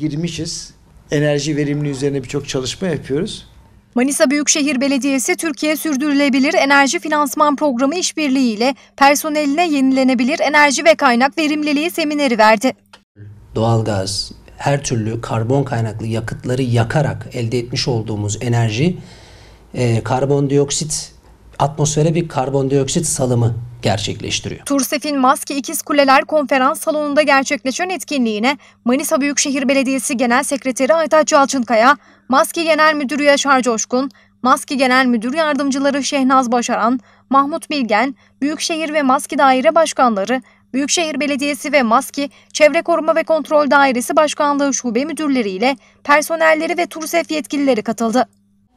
girmişiz. Enerji verimliliği üzerine birçok çalışma yapıyoruz. Manisa Büyükşehir Belediyesi Türkiye Sürdürülebilir Enerji Finansman Programı işbirliği ile personeline yenilenebilir enerji ve kaynak verimliliği semineri verdi. Doğalgaz, her türlü karbon kaynaklı yakıtları yakarak elde etmiş olduğumuz enerji e, karbondioksit atmosfere bir karbondioksit salımı gerçekleştiriyor. Tursef'in Maske İkiz Kuleler Konferans Salonu'nda gerçekleşen etkinliğine Manisa Büyükşehir Belediyesi Genel Sekreteri Aytaç Yalçınkaya, Maske Genel Müdürü Yaşar Coşkun, Maske Genel Müdür Yardımcıları Şehnaz Başaran, Mahmut Bilgen, Büyükşehir ve Maske Daire Başkanları, Büyükşehir Belediyesi ve Maski Çevre Koruma ve Kontrol Dairesi Başkanlığı Şube Müdürleri ile personelleri ve TURSEF yetkilileri katıldı.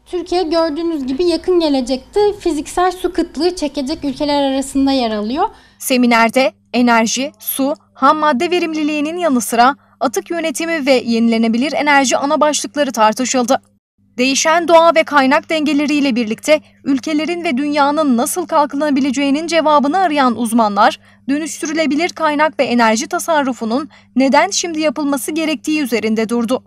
Türkiye gördüğünüz gibi yakın gelecekte fiziksel su kıtlığı çekecek ülkeler arasında yer alıyor. Seminerde enerji, su, ham madde verimliliğinin yanı sıra atık yönetimi ve yenilenebilir enerji ana başlıkları tartışıldı. Değişen doğa ve kaynak dengeleriyle birlikte ülkelerin ve dünyanın nasıl kalkınabileceğinin cevabını arayan uzmanlar, dönüştürülebilir kaynak ve enerji tasarrufunun neden şimdi yapılması gerektiği üzerinde durdu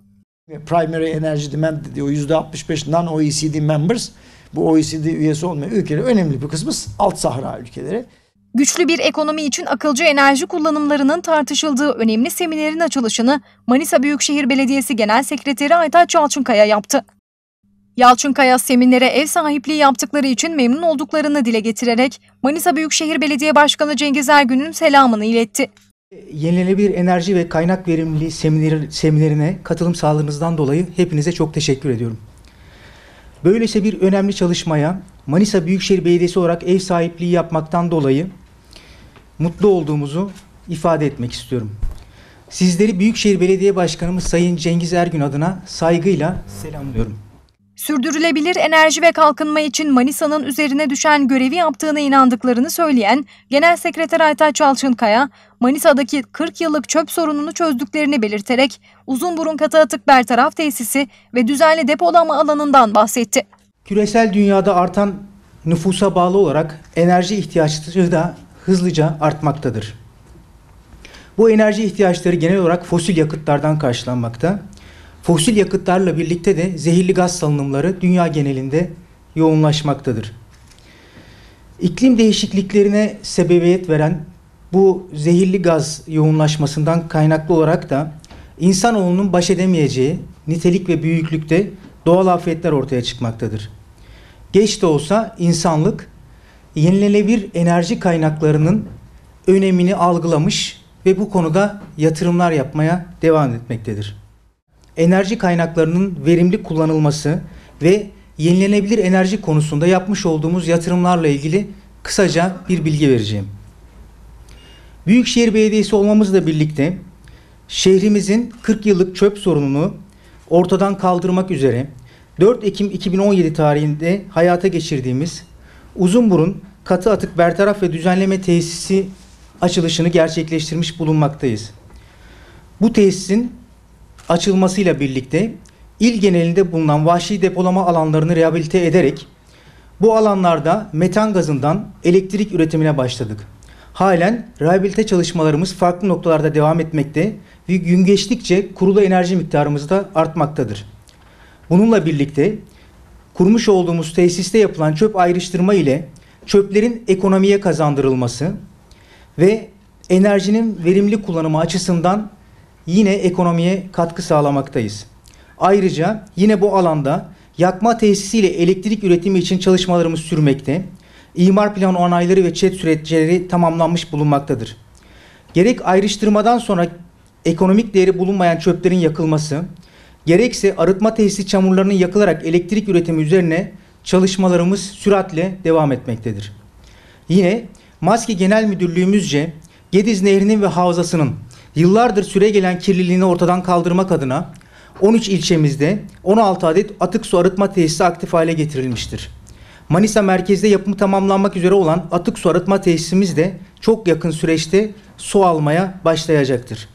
primary energy demand dediği o %65 non OECD members bu OECD üyesi olmayan ülkeler önemli bir kısmı alt Sahra ülkeleri. Güçlü bir ekonomi için akılcı enerji kullanımlarının tartışıldığı önemli seminerin açılışını Manisa Büyükşehir Belediyesi Genel Sekreteri Aytaç Yalçınkaya yaptı. Yalçınkaya seminere ev sahipliği yaptıkları için memnun olduklarını dile getirerek Manisa Büyükşehir Belediye Başkanı Cengiz Ergün'ün selamını iletti. E, yenilenebilir enerji ve kaynak verimliliği seminer, seminerine katılım sağladığınızdan dolayı hepinize çok teşekkür ediyorum. Böylece bir önemli çalışmaya Manisa Büyükşehir Belediyesi olarak ev sahipliği yapmaktan dolayı mutlu olduğumuzu ifade etmek istiyorum. Sizleri Büyükşehir Belediye Başkanımız Sayın Cengiz Ergün adına saygıyla selamlıyorum. Sürdürülebilir enerji ve kalkınma için Manisa'nın üzerine düşen görevi yaptığına inandıklarını söyleyen Genel Sekreter Aytaç Yalçınkaya, Manisa'daki 40 yıllık çöp sorununu çözdüklerini belirterek uzun burun katı atık bertaraf tesisi ve düzenli depolama alanından bahsetti. Küresel dünyada artan nüfusa bağlı olarak enerji ihtiyaçları da hızlıca artmaktadır. Bu enerji ihtiyaçları genel olarak fosil yakıtlardan karşılanmakta Fosil yakıtlarla birlikte de zehirli gaz salınımları dünya genelinde yoğunlaşmaktadır. İklim değişikliklerine sebebiyet veren bu zehirli gaz yoğunlaşmasından kaynaklı olarak da insanoğlunun baş edemeyeceği nitelik ve büyüklükte doğal afetler ortaya çıkmaktadır. Geç de olsa insanlık yenilenebilir enerji kaynaklarının önemini algılamış ve bu konuda yatırımlar yapmaya devam etmektedir enerji kaynaklarının verimli kullanılması ve yenilenebilir enerji konusunda yapmış olduğumuz yatırımlarla ilgili kısaca bir bilgi vereceğim. Büyükşehir Belediyesi olmamızla birlikte şehrimizin 40 yıllık çöp sorununu ortadan kaldırmak üzere 4 Ekim 2017 tarihinde hayata geçirdiğimiz Uzunburun Katı Atık Bertaraf ve Düzenleme Tesisi açılışını gerçekleştirmiş bulunmaktayız. Bu tesisin açılmasıyla birlikte il genelinde bulunan vahşi depolama alanlarını rehabilite ederek bu alanlarda metan gazından elektrik üretimine başladık. Halen rehabilite çalışmalarımız farklı noktalarda devam etmekte ve gün geçtikçe kurulu enerji miktarımız da artmaktadır. Bununla birlikte kurmuş olduğumuz tesiste yapılan çöp ayrıştırma ile çöplerin ekonomiye kazandırılması ve enerjinin verimli kullanımı açısından yine ekonomiye katkı sağlamaktayız. Ayrıca yine bu alanda yakma tesisiyle elektrik üretimi için çalışmalarımız sürmekte. İmar planı onayları ve çet süreçleri tamamlanmış bulunmaktadır. Gerek ayrıştırmadan sonra ekonomik değeri bulunmayan çöplerin yakılması, gerekse arıtma tesisi çamurlarının yakılarak elektrik üretimi üzerine çalışmalarımız süratle devam etmektedir. Yine Maske Genel Müdürlüğümüzce Gediz Nehri'nin ve havzasının yıllardır süre gelen kirliliğini ortadan kaldırmak adına 13 ilçemizde 16 adet atık su arıtma tesisi aktif hale getirilmiştir. Manisa merkezde yapımı tamamlanmak üzere olan atık su arıtma tesisimiz de çok yakın süreçte su almaya başlayacaktır.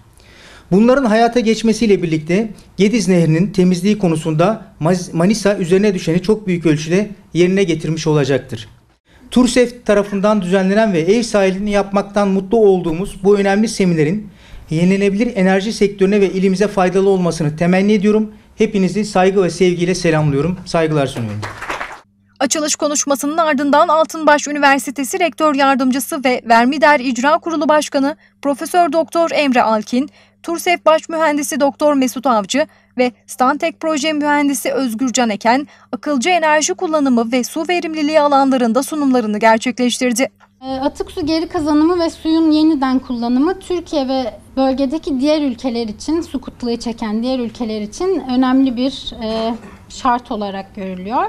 Bunların hayata geçmesiyle birlikte Gediz Nehri'nin temizliği konusunda Manisa üzerine düşeni çok büyük ölçüde yerine getirmiş olacaktır. TURSEF tarafından düzenlenen ve ev sahilini yapmaktan mutlu olduğumuz bu önemli seminerin yenilenebilir enerji sektörüne ve ilimize faydalı olmasını temenni ediyorum. Hepinizi saygı ve sevgiyle selamlıyorum. Saygılar sunuyorum. Açılış konuşmasının ardından Altınbaş Üniversitesi Rektör Yardımcısı ve Vermider İcra Kurulu Başkanı Profesör Doktor Emre Alkin, TURSEF Baş Mühendisi Doktor Mesut Avcı ve Stantek Proje Mühendisi Özgür Can Eken, akılcı enerji kullanımı ve su verimliliği alanlarında sunumlarını gerçekleştirdi. Ee, Atık su geri kazanımı ve suyun yeniden kullanımı Türkiye ve bölgedeki diğer ülkeler için, su kıtlığı çeken diğer ülkeler için önemli bir e, şart olarak görülüyor.